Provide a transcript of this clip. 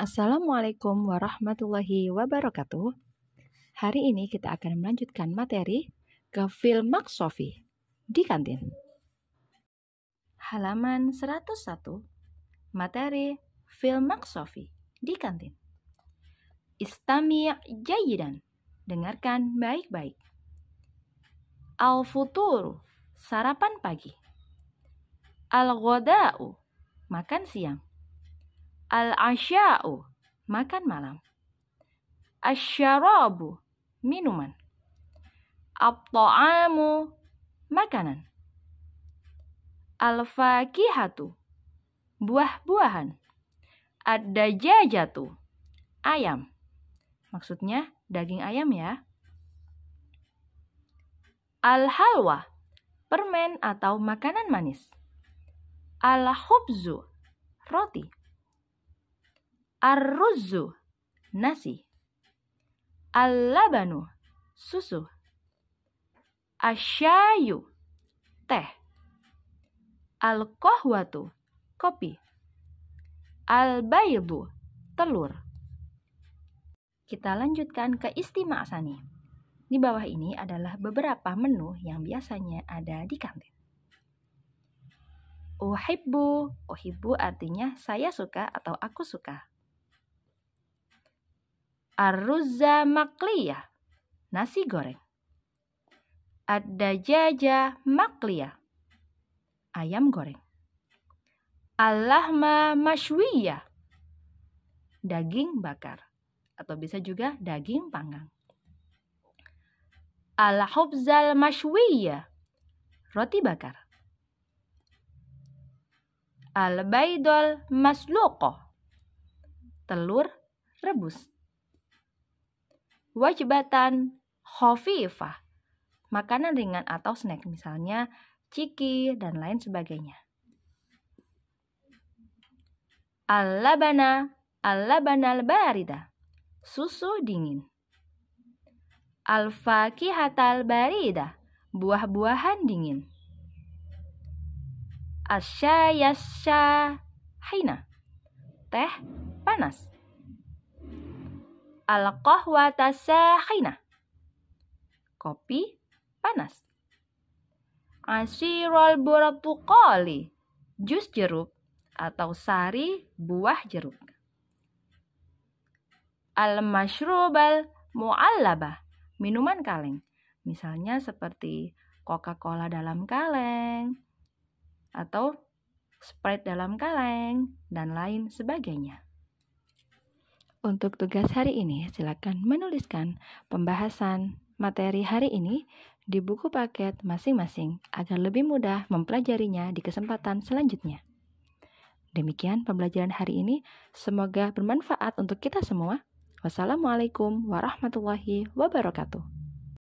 Assalamualaikum warahmatullahi wabarakatuh. Hari ini kita akan melanjutkan materi ke film Max Sofi di kantin. Halaman 101 Materi film Max Sofi di kantin. Istami' jayidan. Dengarkan baik-baik. Al-futur, sarapan pagi. al makan siang. Al-asya'u, makan malam. Asyarabu, minuman. at makanan. Al-fakihatu, buah-buahan. Ad-dajajatu, ayam. Maksudnya daging ayam ya. Al-halwa, permen atau makanan manis. Al-khubzu, roti. Arruzzu, nasi. Al-labanu susu. Asyayu teh. Al-kohwatu kopi. Al-baydu telur. Kita lanjutkan ke istimewa sani. Di bawah ini adalah beberapa menu yang biasanya ada di kantin. Uhibbu, uhibbu artinya saya suka atau aku suka. Arruzza makliyah, nasi goreng. ada jaja makliyah, ayam goreng. Allahma mashwiyah, daging bakar. Atau bisa juga daging panggang. Al-hubzal mashwiyah, roti bakar. Al-baidol masluqoh, telur rebus wajibatan khofifah, makanan ringan atau snack misalnya ciki dan lain sebagainya. Al-labana, al-labana al-barida, susu dingin. Al-fakihatal barida, buah-buahan dingin. Asyayasya, hina teh panas al-qahwata sakhina. Kopi panas. Asirul burtuqali. jus jeruk atau sari buah jeruk. Al-mashrubal mu'allabah, minuman kaleng. Misalnya seperti Coca-Cola dalam kaleng atau Sprite dalam kaleng dan lain sebagainya. Untuk tugas hari ini, silakan menuliskan pembahasan materi hari ini di buku paket masing-masing agar lebih mudah mempelajarinya di kesempatan selanjutnya. Demikian pembelajaran hari ini, semoga bermanfaat untuk kita semua. Wassalamualaikum warahmatullahi wabarakatuh.